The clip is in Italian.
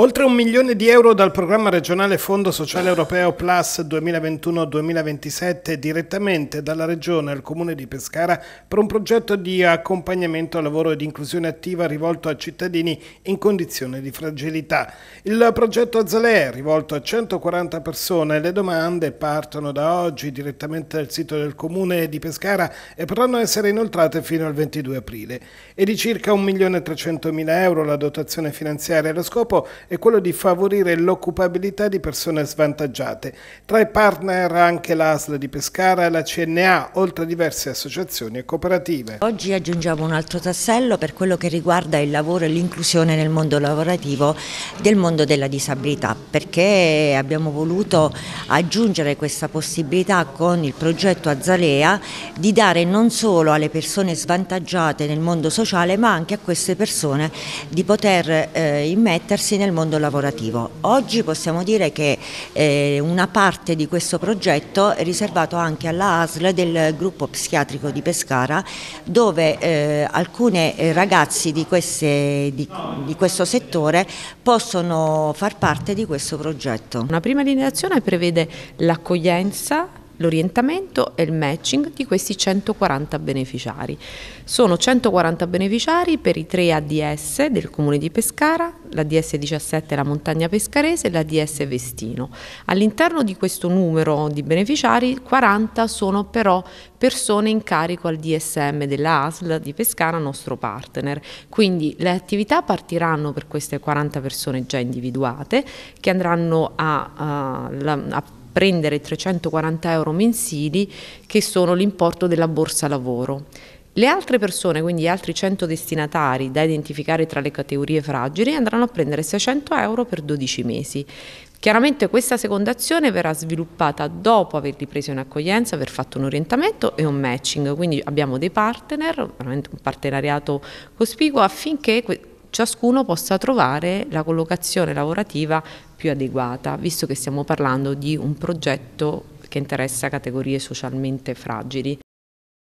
Oltre un milione di euro dal programma regionale Fondo Sociale Europeo Plus 2021-2027 direttamente dalla Regione al Comune di Pescara per un progetto di accompagnamento al lavoro ed inclusione attiva rivolto a cittadini in condizione di fragilità. Il progetto Azalea è rivolto a 140 persone. Le domande partono da oggi direttamente dal sito del Comune di Pescara e potranno essere inoltrate fino al 22 aprile. È di circa 1.300.000 euro la dotazione finanziaria. Lo scopo è quello di favorire l'occupabilità di persone svantaggiate. Tra i partner anche l'ASL di Pescara e la CNA, oltre a diverse associazioni e cooperative. Oggi aggiungiamo un altro tassello per quello che riguarda il lavoro e l'inclusione nel mondo lavorativo del mondo della disabilità, perché abbiamo voluto aggiungere questa possibilità con il progetto Azalea di dare non solo alle persone svantaggiate nel mondo sociale, ma anche a queste persone di poter eh, immettersi nel mondo mondo lavorativo. Oggi possiamo dire che eh, una parte di questo progetto è riservato anche alla ASL del gruppo psichiatrico di Pescara dove eh, alcuni eh, ragazzi di, queste, di, di questo settore possono far parte di questo progetto. Una prima linea d'azione prevede l'accoglienza l'orientamento e il matching di questi 140 beneficiari. Sono 140 beneficiari per i tre ADS del comune di Pescara, l'ADS 17 la montagna pescarese e l'ADS Vestino. All'interno di questo numero di beneficiari 40 sono però persone in carico al DSM della ASL di Pescara, nostro partner. Quindi le attività partiranno per queste 40 persone già individuate che andranno a, a, a prendere 340 euro mensili che sono l'importo della borsa lavoro. Le altre persone, quindi altri 100 destinatari da identificare tra le categorie fragili, andranno a prendere 600 euro per 12 mesi. Chiaramente questa seconda azione verrà sviluppata dopo averli preso in accoglienza, aver fatto un orientamento e un matching, quindi abbiamo dei partner, veramente un partenariato cospicuo affinché ciascuno possa trovare la collocazione lavorativa più adeguata, visto che stiamo parlando di un progetto che interessa categorie socialmente fragili.